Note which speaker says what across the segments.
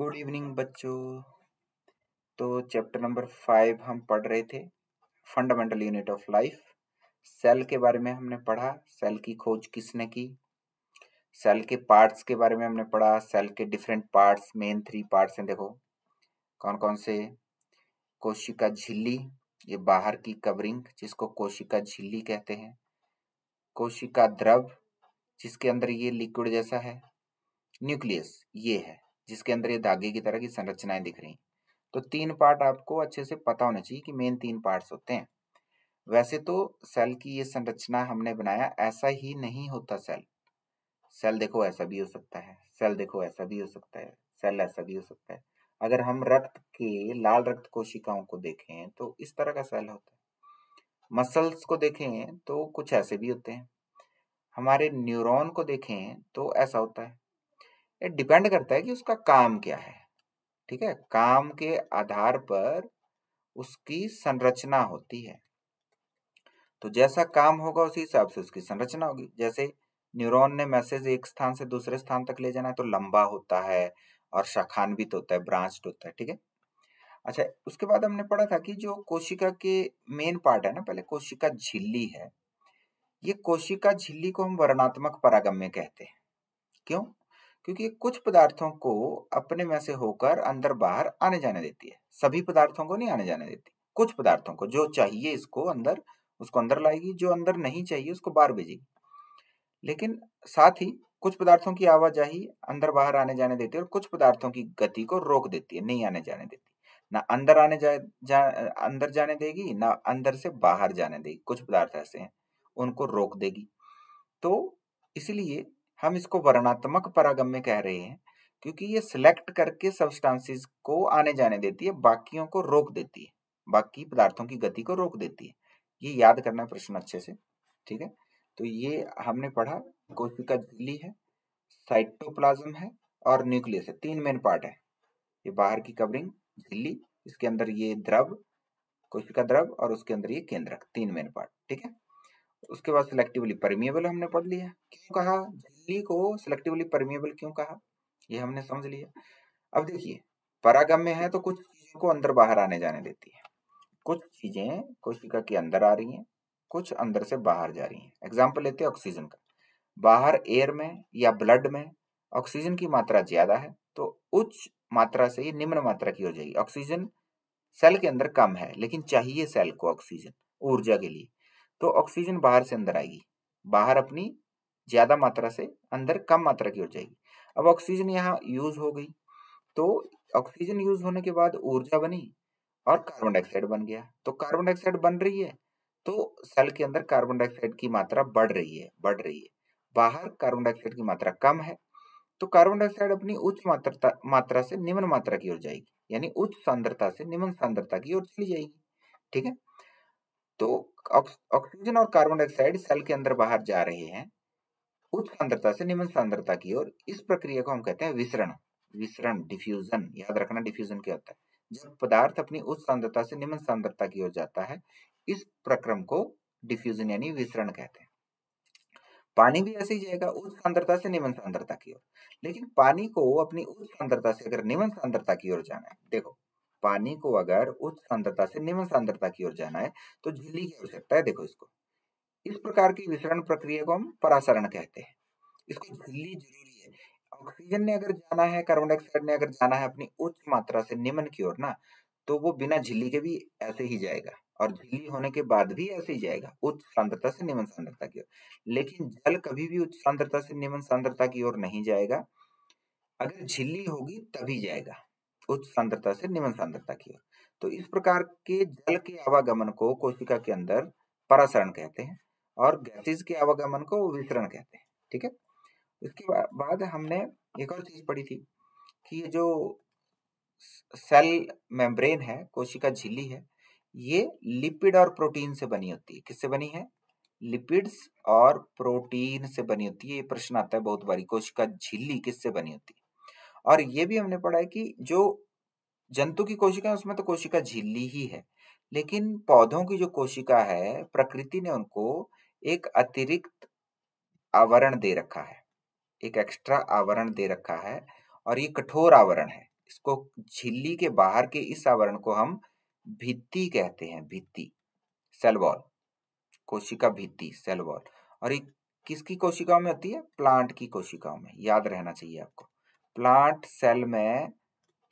Speaker 1: good evening बच्चों तो chapter number five हम पढ़ रहे थे fundamental unit of life cell के बारे में हमने पढ़ा सेल की खोज किसने की सेल के पार्ट्स के बारे में हमने पढ़ा सेल के different parts main three parts हैं देखो कौन कौन से कोशिका झिल्ली ये बाहर की कवरिंग जिसको कोशिका झिल्ली कहते हैं कोशिका द्रव जिसके अंदर ये लिक्विड जैसा है न्यूक्लियस ये है जिसके अंदर ये धागे की तरह की संरचनाएं दिख रही तो तीन पार्ट आपको अच्छे से पता होना चाहिए कि मेन तीन पार्ट होते हैं वैसे तो सेल की ये संरचना हमने बनाया ऐसा ही नहीं होता सेल सेल देखो ऐसा भी हो सकता है सेल देखो ऐसा भी हो सकता है सेल ऐसा भी हो सकता है अगर हम रक्त के लाल रक्त कोशिकाओं को देखें तो इस तरह का सेल होता है मसल्स को देखें तो कुछ ऐसे भी होते हैं हमारे न्यूरॉन को देखें तो ऐसा होता है डिपेंड करता है कि उसका काम क्या है ठीक है काम के आधार पर उसकी संरचना होती है तो जैसा काम होगा उसी हिसाब से उसकी संरचना होगी जैसे न्यूरॉन ने मैसेज एक स्थान से दूसरे स्थान तक ले जाना है तो लंबा होता है और शाखान्वित होता है ब्रांच होता है ठीक है अच्छा उसके बाद हमने पढ़ा था कि जो कोशिका के मेन पार्ट है ना पहले कोशिका झिल्ली है ये कोशिका झिल्ली को हम वर्णात्मक परागम्य कहते हैं क्यों क्योंकि कुछ पदार्थों को अपने में से होकर अंदर बाहर आने जाने देती है सभी पदार्थों को नहीं आने जाने देती कुछ पदार्थों को जो चाहिए इसको अंदर उसको अंदर लाएगी जो अंदर नहीं चाहिए उसको बाहर भेजेगी लेकिन साथ ही कुछ पदार्थों की आवाजाही अंदर बाहर आने जाने देती है और कुछ पदार्थों की गति को रोक देती है नहीं आने जाने देती ना अंदर आने जा, जा अंदर जाने देगी ना अंदर से बाहर जाने देगी कुछ पदार्थ ऐसे हैं उनको रोक देगी तो इसलिए हम इसको वर्णात्मक परागम्य कह रहे हैं क्योंकि ये सिलेक्ट करके सब्सटेंसेस को आने जाने देती है बाकियों को रोक देती है बाकी पदार्थों की गति को रोक देती है ये याद करना प्रश्न अच्छे से ठीक है तो ये हमने पढ़ा कोशिका झिल्ली है साइटोप्लाज्म है और न्यूक्लियस है तीन मेन पार्ट है ये बाहर की कवरिंग झिल्ली इसके अंदर ये द्रव कोशिका द्रव और उसके अंदर ये केंद्रक तीन मेन पार्ट ठीक है उसके बाद सिलेक्टिवली परमिएबल हमने पढ़ लिया क्यों कहा झिल्ली को सिलेक्टिवली परमिएबल क्यों कहा ये हमने समझ लिया अब देखिए परागम में है तो कुछ चीजों को अंदर बाहर आने जाने देती है कुछ चीजें कोशिका के अंदर आ रही हैं कुछ अंदर से बाहर जा रही हैं एग्जाम्पल लेते हैं ऑक्सीजन का बाहर एयर में या ब्लड में ऑक्सीजन की मात्रा ज्यादा है तो उच्च मात्रा से ये निम्न मात्रा की हो जाएगी ऑक्सीजन सेल के अंदर कम है लेकिन चाहिए सेल को ऑक्सीजन ऊर्जा के लिए तो ऑक्सीजन बाहर से अंदर आएगी बाहर अपनी ज़्यादा मात्रा से अंदर कम मात्रा की हो जाएगी अब ऑक्सीजन यहाँ यूज हो गई तो ऑक्सीजन यूज होने के बाद ऊर्जा बनी और कार्बन डाइऑक्साइड बन गया तो कार्बन डाइऑक्साइड बन रही है तो सेल के अंदर कार्बन डाइऑक्साइड की मात्रा बढ़ रही है बढ़ रही है बाहर कार्बन डाइऑक्साइड की मात्रा कम है तो कार्बन डाइऑक्साइड अपनी उच्च मात्रा मात्रा से निम्न मात्रा की ओर जाएगी यानी उच्च सांद्रता से निम्न सांद्रता की ओर चली जाएगी ठीक है तो ऑक्सीजन और कार्बन डाइऑक्साइड सेल के अंदर बाहर जा रहे हैं उच्च सांद्रता से निम्न सांद्रता की ओर इस प्रक्रिया को हम कहते हैं विसरण विसरण डिफ्यूजन याद रखना डिफ्यूजन क्या होता है जब पदार्थ अपनी उच्च सांद्रता से निम्न सांद्रता की ओर जाता है इस प्रक्रम को डिफ्यूजन यानी विसरण कहते हैं पानी भी ऐसे ही जाएगा उच्च सांद्रता से निम्न सांद्रता की ओर लेकिन पानी को अपनी उच्च सांद्रता से अगर निम्न सांद्रता की ओर जाना है देखो पानी को अगर उच्च सांद्रता से निम्न सांद्रता की ओर जाना है तो झिल्ली की आवश्यकता है देखो इसको इस प्रकार की विसरण प्रक्रिया को हम परासरण कहते हैं इसको झिल्ली जरूरी है ऑक्सीजन ने अगर जाना है कार्बन डाइऑक्साइड ने अगर जाना है अपनी उच्च मात्रा से निम्न की ओर ना तो वो बिना झिल्ली के भी ऐसे ही जाएगा और झिल्ली होने के बाद भी ऐसे ही जाएगा उच्च सांद्रता से निम्न सांद्रता की ओर लेकिन जल कभी भी उच्च सांद्रता से निम्न सांद्रता की ओर नहीं जाएगा अगर झिल्ली होगी तभी जाएगा उच्च सांद्रता से निम्न सांद्रता की ओर तो इस प्रकार के जल के आवागमन को कोशिका के अंदर परासरण कहते हैं और गैसेज के आवागमन को विसरण कहते हैं ठीक है इसके बाद हमने एक और चीज पढ़ी थी कि ये जो सेल मेम्ब्रेन है कोशिका झिल्ली है ये लिपिड और प्रोटीन से बनी होती है किससे बनी है लिपिड्स और प्रोटीन से बनी होती है ये प्रश्न आता है बहुत बारी कोशिका झिल्ली किससे बनी होती है और ये भी हमने पढ़ा है कि जो जंतु की कोशिका है उसमें तो कोशिका झिल्ली ही है लेकिन पौधों की जो कोशिका है प्रकृति ने उनको एक अतिरिक्त आवरण दे रखा है एक एक्स्ट्रा आवरण दे रखा है और ये कठोर आवरण है इसको झिल्ली के बाहर के इस आवरण को हम भित्ति कहते हैं भित्ति सेल वॉल कोशिका भित्ति सेल वॉल और ये किसकी कोशिकाओं में होती है प्लांट की कोशिकाओं में याद रहना चाहिए आपको प्लांट सेल में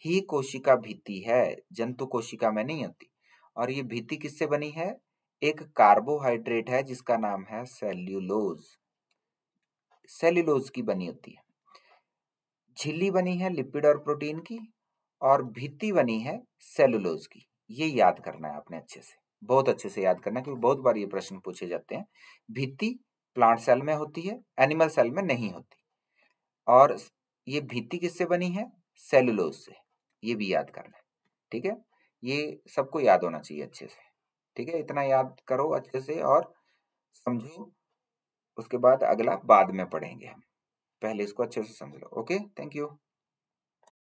Speaker 1: ही कोशिका भीति है जंतु कोशिका में नहीं होती और ये भीति किससे बनी है एक कार्बोहाइड्रेट है जिसका नाम है सेल्यूलोज सेल्यूलोज की बनी होती है झिल्ली बनी है लिपिड और प्रोटीन की और भीति बनी है सेल्यूलोज की ये याद करना है आपने अच्छे से बहुत अच्छे से याद करना क्योंकि बहुत बार ये प्रश्न पूछे जाते हैं भीति प्लांट सेल में होती है एनिमल सेल में नहीं होती और ये भित्ति किससे बनी है सेलुलोज से ये भी याद करना है ठीक है ये सबको याद होना चाहिए अच्छे से ठीक है इतना याद करो अच्छे से और समझो उसके बाद अगला बाद में पढ़ेंगे हम पहले इसको अच्छे से समझ लो ओके थैंक यू